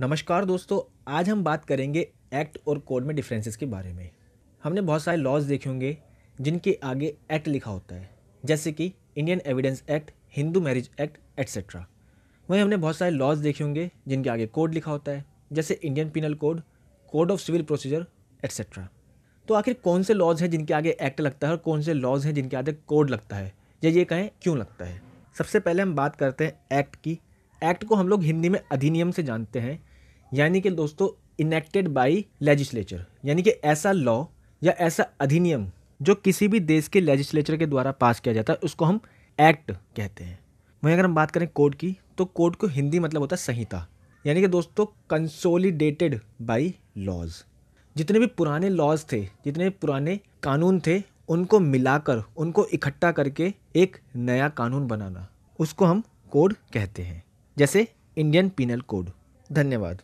नमस्कार दोस्तों आज हम बात करेंगे एक्ट और कोड में डिफरेंसेस के बारे में हमने बहुत सारे लॉज देखे होंगे जिनके आगे एक्ट लिखा होता है जैसे कि Indian evidence act Hindu marriage act etcetera वहीं हमने बहुत सारे लॉज देखे होंगे जिनके आगे कोड लिखा होता है जैसे Indian penal code code of civil procedure etcetera तो आखिर कौन से लॉज हैं जिनके आगे एक्ट लगता है और कौन से लॉज हैं जिनके आगे कोड लगता है या ये कहें क्यों लगता है सबसे पहले हम बात करते हैं एक्ट की एक्ट को हम लोग हिंदी में अधिनियम से जानते हैं यानी कि दोस्तों इनेक्टेड बाई लेजिस्लेचर यानी कि ऐसा लॉ या ऐसा अधिनियम जो किसी भी देश के लेजिस्लेचर के द्वारा पास किया जाता है उसको हम एक्ट कहते हैं वहीं अगर हम बात करें कोर्ट की तो कोर्ट को हिंदी मतलब होता है संहिता यानी कि दोस्तों कंसोलिडेटेड बाई लॉज जितने भी पुराने लॉज थे जितने भी पुराने कानून थे उनको मिलाकर उनको इकट्ठा करके एक नया कानून बनाना उसको हम कोड कहते हैं जैसे इंडियन पिनल कोड धन्यवाद